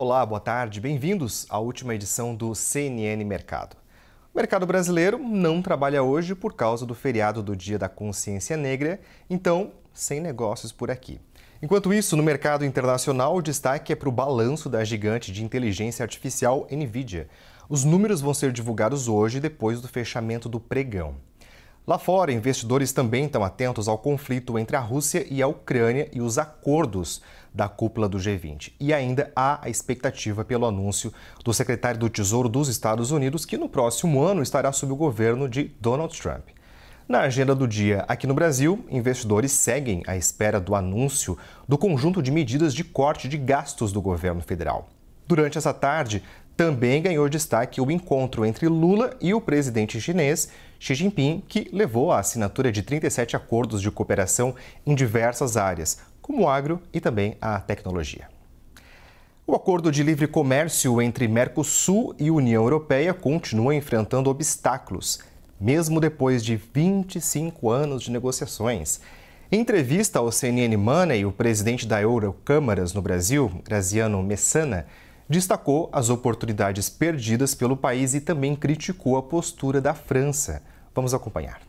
Olá, boa tarde, bem-vindos à última edição do CNN Mercado. O mercado brasileiro não trabalha hoje por causa do feriado do Dia da Consciência Negra, então sem negócios por aqui. Enquanto isso, no mercado internacional, o destaque é para o balanço da gigante de inteligência artificial Nvidia. Os números vão ser divulgados hoje, depois do fechamento do pregão. Lá fora, investidores também estão atentos ao conflito entre a Rússia e a Ucrânia e os acordos da cúpula do G20. E ainda há a expectativa pelo anúncio do secretário do Tesouro dos Estados Unidos, que no próximo ano estará sob o governo de Donald Trump. Na agenda do dia aqui no Brasil, investidores seguem à espera do anúncio do conjunto de medidas de corte de gastos do governo federal. Durante essa tarde, também ganhou destaque o encontro entre Lula e o presidente chinês Xi Jinping, que levou à assinatura de 37 acordos de cooperação em diversas áreas, como o agro e também a tecnologia. O acordo de livre comércio entre Mercosul e União Europeia continua enfrentando obstáculos, mesmo depois de 25 anos de negociações. Em entrevista ao CNN Money, o presidente da Eurocâmaras no Brasil, Graziano Messana, destacou as oportunidades perdidas pelo país e também criticou a postura da França. Vamos acompanhar.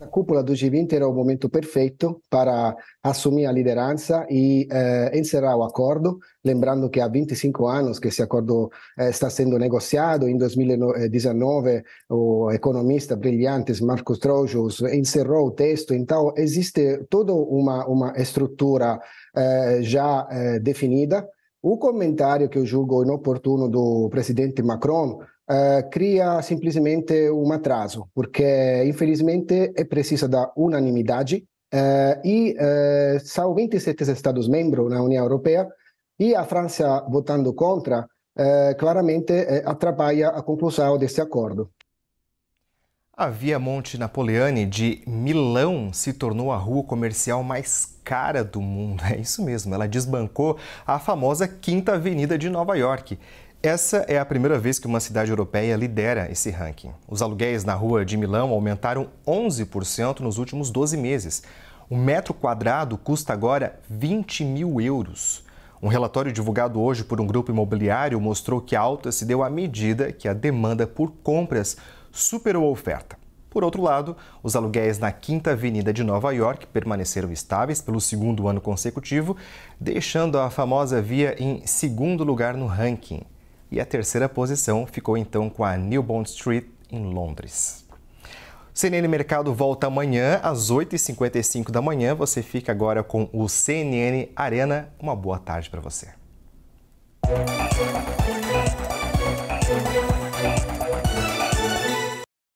A cúpula do G20 era o momento perfeito para assumir a liderança e eh, encerrar o acordo, lembrando que há 25 anos que esse acordo eh, está sendo negociado. Em 2019, o economista brilhante Marcos Trojos encerrou o texto. Então, existe toda uma, uma estrutura eh, já eh, definida. O comentário que eu julgo inoportuno do presidente Macron uh, cria simplesmente um atraso, porque infelizmente é precisa da unanimidade eh, eh, uh, e são 27 Estados-membros na União Europeia e a França votando contra claramente atrapalha a conclusão desse acordo. A Via Monte Napoleone de Milão se tornou a rua comercial mais cara do mundo. É isso mesmo, ela desbancou a famosa Quinta Avenida de Nova York. Essa é a primeira vez que uma cidade europeia lidera esse ranking. Os aluguéis na rua de Milão aumentaram 11% nos últimos 12 meses. O metro quadrado custa agora 20 mil euros. Um relatório divulgado hoje por um grupo imobiliário mostrou que a alta se deu à medida que a demanda por compras superou a oferta. Por outro lado, os aluguéis na Quinta Avenida de Nova York permaneceram estáveis pelo segundo ano consecutivo, deixando a famosa via em segundo lugar no ranking e a terceira posição ficou então com a New Bond Street, em Londres. CNN Mercado volta amanhã às 8h55 da manhã. Você fica agora com o CNN Arena. Uma boa tarde para você.